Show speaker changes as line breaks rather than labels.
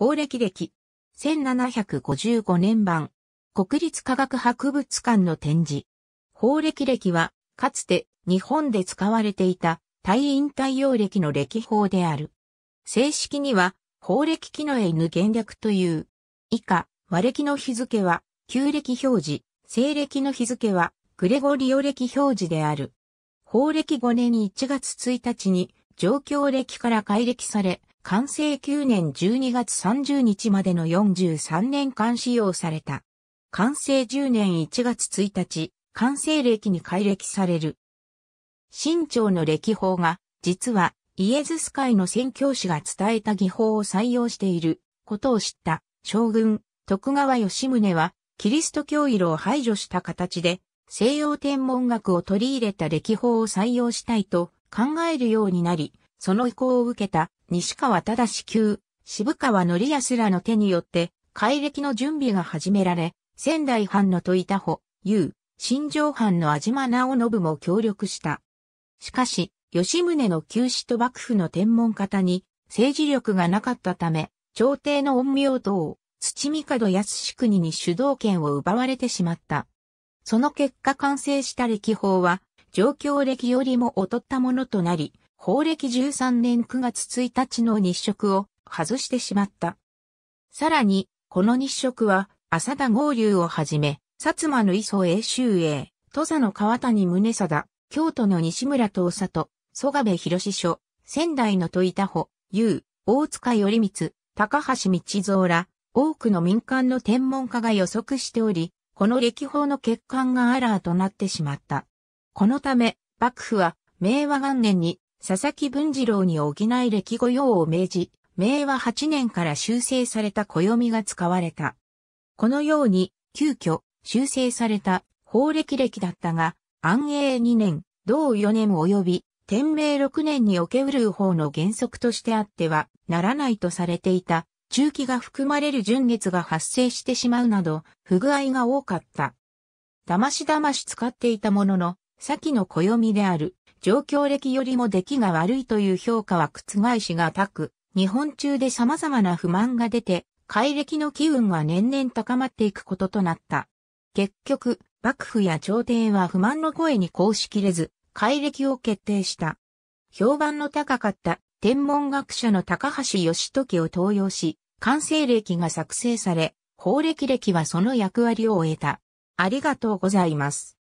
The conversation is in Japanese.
法歴歴、1755年版、国立科学博物館の展示。法歴歴は、かつて日本で使われていた、退院対応歴の歴法である。正式には、法歴機能へ犬原略という。以下、和歴の日付は、旧歴表示、西歴の日付は、グレゴリオ歴表示である。法歴5年1月1日に、状況歴から改歴され、完成9年12月30日までの43年間使用された。完成10年1月1日、完成歴に改暦される。新朝の歴法が、実は、イエズス会の宣教師が伝えた技法を採用していることを知った将軍、徳川吉宗は、キリスト教色を排除した形で、西洋天文学を取り入れた歴法を採用したいと考えるようになり、その意向を受けた西川忠級、渋川や康らの手によって、改暦の準備が始められ、仙台藩の戸板穂、優、新城藩の安島直信も協力した。しかし、吉宗の旧死と幕府の天文方に政治力がなかったため、朝廷の陰陽党、土門安国に主導権を奪われてしまった。その結果完成した歴法は、上京歴よりも劣ったものとなり、法暦13年9月1日の日食を外してしまった。さらに、この日食は、浅田合流をはじめ、薩摩の磯英周英、土佐の川谷宗貞、京都の西村東里、蘇我部博書、仙台の戸板穂、優、大塚頼光、高橋道蔵ら、多くの民間の天文家が予測しており、この歴法の欠陥がアラーとなってしまった。このため、幕府は、明和元年に、佐々木文次郎に補い歴御用を命じ、明和8年から修正された暦が使われた。このように、急遽、修正された、法暦歴だったが、安永2年、同4年及び、天明6年におけうる法の原則としてあっては、ならないとされていた、中期が含まれる純月が発生してしまうなど、不具合が多かった。だましだまし使っていたものの、先の暦である、状況歴よりも出来が悪いという評価は覆しがたく、日本中で様々な不満が出て、改歴の機運は年々高まっていくこととなった。結局、幕府や朝廷は不満の声にこうしきれず、改歴を決定した。評判の高かった天文学者の高橋義時を登用し、完成歴が作成され、法歴歴はその役割を終えた。ありがとうございます。